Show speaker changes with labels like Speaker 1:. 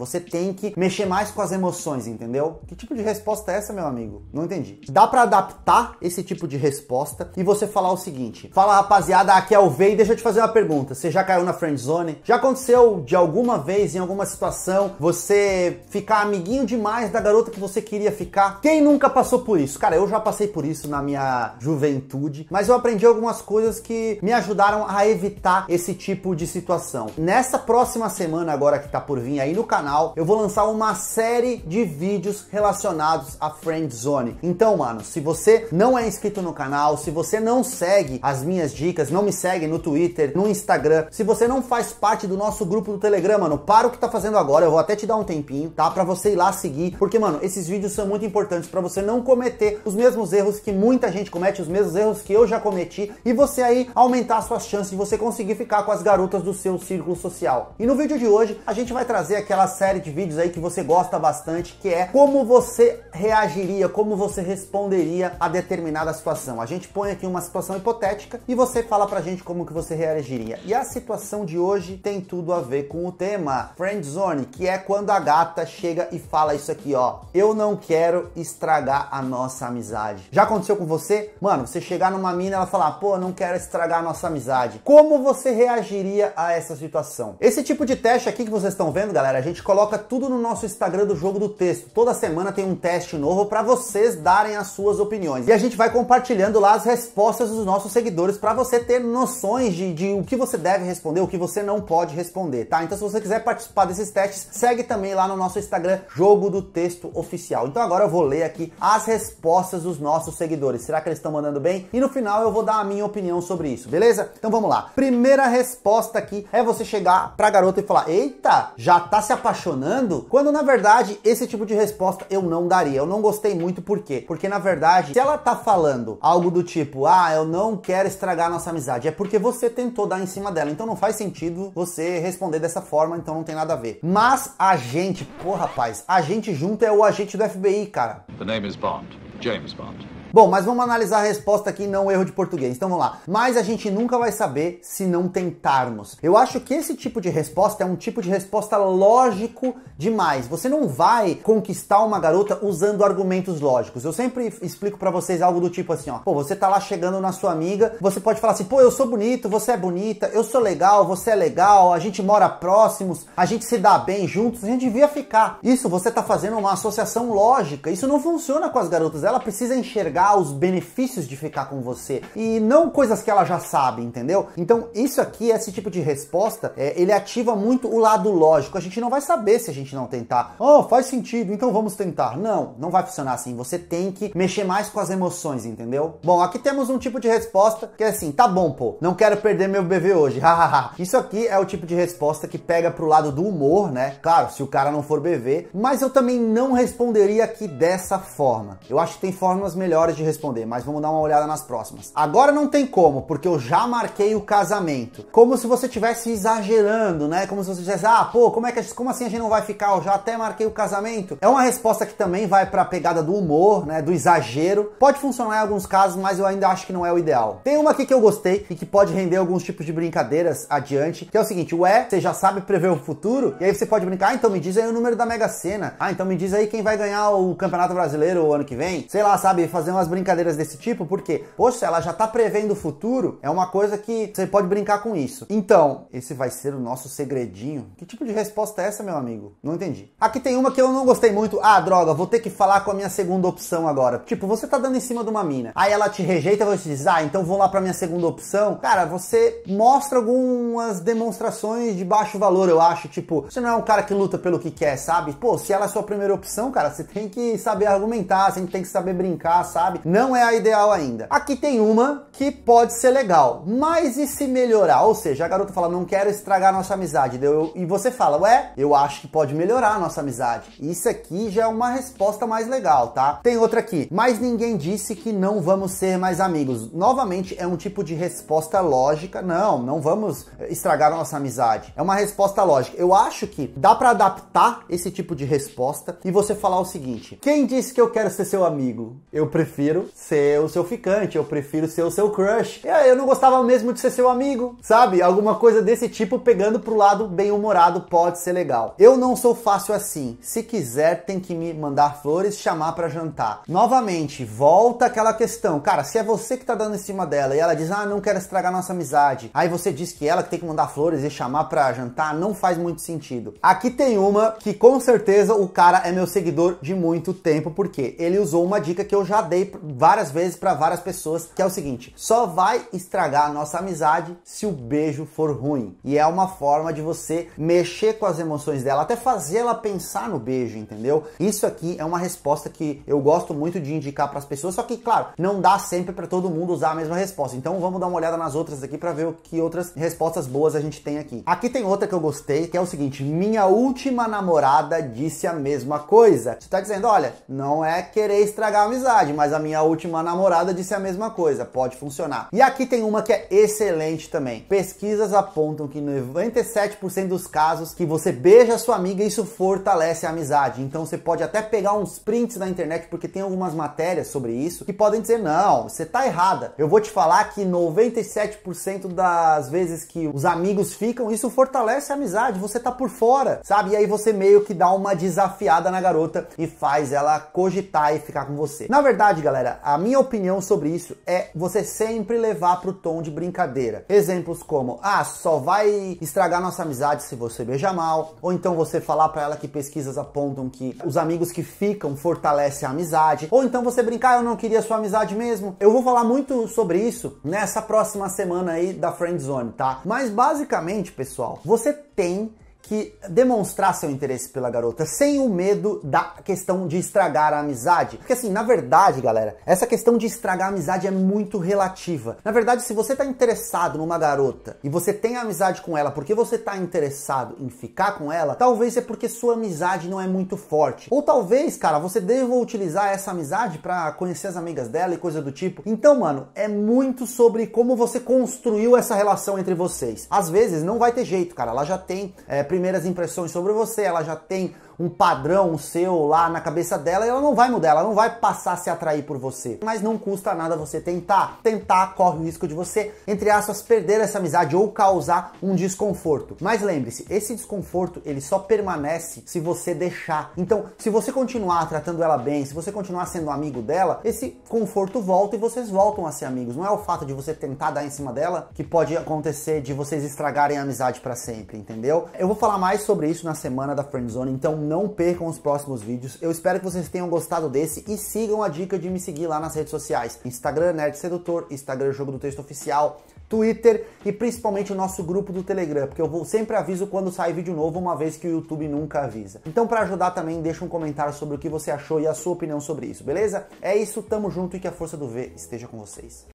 Speaker 1: Você tem que mexer mais com as emoções, entendeu? Que tipo de resposta é essa, meu amigo? Não entendi. Dá para adaptar esse tipo de resposta e você falar o seguinte: Fala, rapaziada, aqui é o V e deixa eu te fazer uma pergunta. Você já caiu na friend zone? Já aconteceu de alguma vez em alguma situação você ficar amiguinho demais da garota que você queria ficar? Quem nunca passou por isso? Cara, eu já passei por isso na minha juventude, mas eu aprendi algumas coisas que me ajudaram a evitar esse tipo de situação. Nessa próxima semana agora que tá por vir aí no canal canal, eu vou lançar uma série de vídeos relacionados a Friend Zone. Então, mano, se você não é inscrito no canal, se você não segue as minhas dicas, não me segue no Twitter, no Instagram, se você não faz parte do nosso grupo do Telegram, mano, para o que tá fazendo agora, eu vou até te dar um tempinho, tá? Para você ir lá seguir, porque, mano, esses vídeos são muito importantes para você não cometer os mesmos erros que muita gente comete, os mesmos erros que eu já cometi, e você aí aumentar suas chances de você conseguir ficar com as garotas do seu círculo social. E no vídeo de hoje, a gente vai trazer aquelas série de vídeos aí que você gosta bastante, que é como você reagiria, como você responderia a determinada situação. A gente põe aqui uma situação hipotética e você fala pra gente como que você reagiria. E a situação de hoje tem tudo a ver com o tema Friend Zone, que é quando a gata chega e fala isso aqui, ó. Eu não quero estragar a nossa amizade. Já aconteceu com você? Mano, você chegar numa mina e ela falar, pô, não quero estragar a nossa amizade. Como você reagiria a essa situação? Esse tipo de teste aqui que vocês estão vendo, galera, a gente gente coloca tudo no nosso Instagram do Jogo do Texto. Toda semana tem um teste novo para vocês darem as suas opiniões. E a gente vai compartilhando lá as respostas dos nossos seguidores para você ter noções de, de, o que você deve responder, o que você não pode responder, tá? Então se você quiser participar desses testes, segue também lá no nosso Instagram Jogo do Texto Oficial. Então agora eu vou ler aqui as respostas dos nossos seguidores. Será que eles estão mandando bem? E no final eu vou dar a minha opinião sobre isso, beleza? Então vamos lá. Primeira resposta aqui é você chegar pra garota e falar: "Eita, já tá se apaixonando apaixonando, quando na verdade esse tipo de resposta eu não daria. Eu não gostei muito por quê? Porque na verdade, se ela tá falando algo do tipo, ah, eu não quero estragar nossa amizade, é porque você tentou dar em cima dela. Então não faz sentido você responder dessa forma, então não tem nada a ver. Mas a gente, porra rapaz, a gente junto é o agente do FBI, cara. The name is Bond. James Bond. Bom, mas vamos analisar a resposta aqui, não erro de português. Então vamos lá. Mas a gente nunca vai saber se não tentarmos. Eu acho que esse tipo de resposta é um tipo de resposta lógico demais. Você não vai conquistar uma garota usando argumentos lógicos. Eu sempre explico para vocês algo do tipo assim, ó. Pô, você tá lá chegando na sua amiga, você pode falar assim, pô, eu sou bonito, você é bonita, eu sou legal, você é legal, a gente mora próximos, a gente se dá bem juntos, a gente devia ficar. Isso você tá fazendo uma associação lógica. Isso não funciona com as garotas. Ela precisa enxergar os benefícios de ficar com você e não coisas que ela já sabe, entendeu? Então, isso aqui, esse tipo de resposta, é, ele ativa muito o lado lógico. A gente não vai saber se a gente não tentar. Oh, faz sentido, então vamos tentar. Não, não vai funcionar assim. Você tem que mexer mais com as emoções, entendeu? Bom, aqui temos um tipo de resposta que é assim: tá bom, pô, não quero perder meu bebê hoje, hahaha. isso aqui é o tipo de resposta que pega pro lado do humor, né? Claro, se o cara não for bebê, mas eu também não responderia aqui dessa forma. Eu acho que tem formas melhores de responder, mas vamos dar uma olhada nas próximas. Agora não tem como, porque eu já marquei o casamento. Como se você estivesse exagerando, né? Como se você dissesse, ah, pô, como é que como assim a gente não vai ficar? Eu já até marquei o casamento. É uma resposta que também vai para a pegada do humor, né? Do exagero. Pode funcionar em alguns casos, mas eu ainda acho que não é o ideal. Tem uma aqui que eu gostei e que pode render alguns tipos de brincadeiras adiante, que é o seguinte: o é, você já sabe prever o futuro, e aí você pode brincar, ah, então me diz aí o número da Mega Sena. Ah, então me diz aí quem vai ganhar o Campeonato Brasileiro o ano que vem. Sei lá, sabe, fazer uma umas brincadeiras desse tipo, porque, poxa, ela já tá prevendo o futuro, é uma coisa que você pode brincar com isso. Então, esse vai ser o nosso segredinho. Que tipo de resposta é essa, meu amigo? Não entendi. Aqui tem uma que eu não gostei muito. Ah, droga, vou ter que falar com a minha segunda opção agora. Tipo, você tá dando em cima de uma mina. Aí ela te rejeita, você diz, ah, então vou lá pra minha segunda opção. Cara, você mostra algumas demonstrações de baixo valor, eu acho. Tipo, você não é um cara que luta pelo que quer, sabe? Pô, se ela é sua primeira opção, cara, você tem que saber argumentar, você tem que saber brincar, sabe? sabe? Não é a ideal ainda. Aqui tem uma que pode ser legal, mas e se melhorar? Ou seja, a garota fala, não quero estragar nossa amizade. e você fala, ué, eu acho que pode melhorar nossa amizade. Isso aqui já é uma resposta mais legal, tá? Tem outra aqui, mas ninguém disse que não vamos ser mais amigos. Novamente, é um tipo de resposta lógica. Não, não vamos eh, estragar nossa amizade. É uma resposta lógica. Eu acho que dá para adaptar esse tipo de resposta e você falar o seguinte: quem disse que eu quero ser seu amigo? Eu prefiro prefiro ser o seu ficante, eu prefiro ser o seu crush. E eu não gostava mesmo de ser seu amigo, sabe? Alguma coisa desse tipo pegando pro lado bem-humorado pode ser legal. Eu não sou fácil assim. Se quiser, tem que me mandar flores, chamar para jantar. Novamente, volta aquela questão. Cara, se é você que tá dando em cima dela e ela diz: "Ah, não quero estragar nossa amizade". Aí você diz que ela que tem que mandar flores e chamar para jantar, não faz muito sentido. Aqui tem uma que com certeza o cara é meu seguidor de muito tempo porque ele usou uma dica que eu já dei falei várias vezes para várias pessoas, que é o seguinte: só vai estragar a nossa amizade se o beijo for ruim. E é uma forma de você mexer com as emoções dela, até fazer ela pensar no beijo, entendeu? Isso aqui é uma resposta que eu gosto muito de indicar para as pessoas, só que claro, não dá sempre para todo mundo usar a mesma resposta. Então vamos dar uma olhada nas outras aqui para ver o que outras respostas boas a gente tem aqui. Aqui tem outra que eu gostei, que é o seguinte: minha última namorada disse a mesma coisa. Você tá dizendo, olha, não é querer estragar a amizade, mas a minha última namorada disse a mesma coisa, pode funcionar. E aqui tem uma que é excelente também. Pesquisas apontam que 97% dos casos que você beija sua amiga, isso fortalece a amizade. Então você pode até pegar uns prints na internet, porque tem algumas matérias sobre isso que podem dizer: não, você tá errada. Eu vou te falar que 97% das vezes que os amigos ficam, isso fortalece a amizade. Você tá por fora, sabe? E aí você meio que dá uma desafiada na garota e faz ela cogitar e ficar com você. Na verdade, galera, a minha opinião sobre isso é você sempre levar pro tom de brincadeira. Exemplos como: "Ah, só vai estragar nossa amizade se você beijar mal", ou então você falar para ela que pesquisas apontam que os amigos que ficam fortalecem a amizade, ou então você brincar: ah, "Eu não queria sua amizade mesmo". Eu vou falar muito sobre isso nessa próxima semana aí da Friend Zone, tá? Mas basicamente, pessoal, você tem que demonstrar seu interesse pela garota sem o medo da questão de estragar a amizade. Porque assim, na verdade, galera, essa questão de estragar a amizade é muito relativa. Na verdade, se você tá interessado numa garota e você tem amizade com ela porque você tá interessado em ficar com ela, talvez é porque sua amizade não é muito forte. Ou talvez, cara, você deva utilizar essa amizade para conhecer as amigas dela e coisa do tipo. Então, mano, é muito sobre como você construiu essa relação entre vocês. Às vezes não vai ter jeito, cara. Ela já tem é, primeiras impressões sobre você, ela já tem um padrão seu lá na cabeça dela ela não vai mudar, ela não vai passar a se atrair por você. Mas não custa nada você tentar. Tentar corre o risco de você, entre aspas, perder essa amizade ou causar um desconforto. Mas lembre-se, esse desconforto ele só permanece se você deixar. Então, se você continuar tratando ela bem, se você continuar sendo amigo dela, esse conforto volta e vocês voltam a ser amigos. Não é o fato de você tentar dar em cima dela que pode acontecer de vocês estragarem a amizade para sempre, entendeu? Eu vou falar mais sobre isso na semana da Friendzone, então não percam os próximos vídeos. Eu espero que vocês tenham gostado desse e sigam a dica de me seguir lá nas redes sociais. Instagram Nerd Sedutor, Instagram Jogo do Texto Oficial, Twitter e principalmente o nosso grupo do Telegram, porque eu vou sempre aviso quando sai vídeo novo, uma vez que o YouTube nunca avisa. Então, para ajudar também, deixa um comentário sobre o que você achou e a sua opinião sobre isso, beleza? É isso, tamo junto e que a força do V esteja com vocês.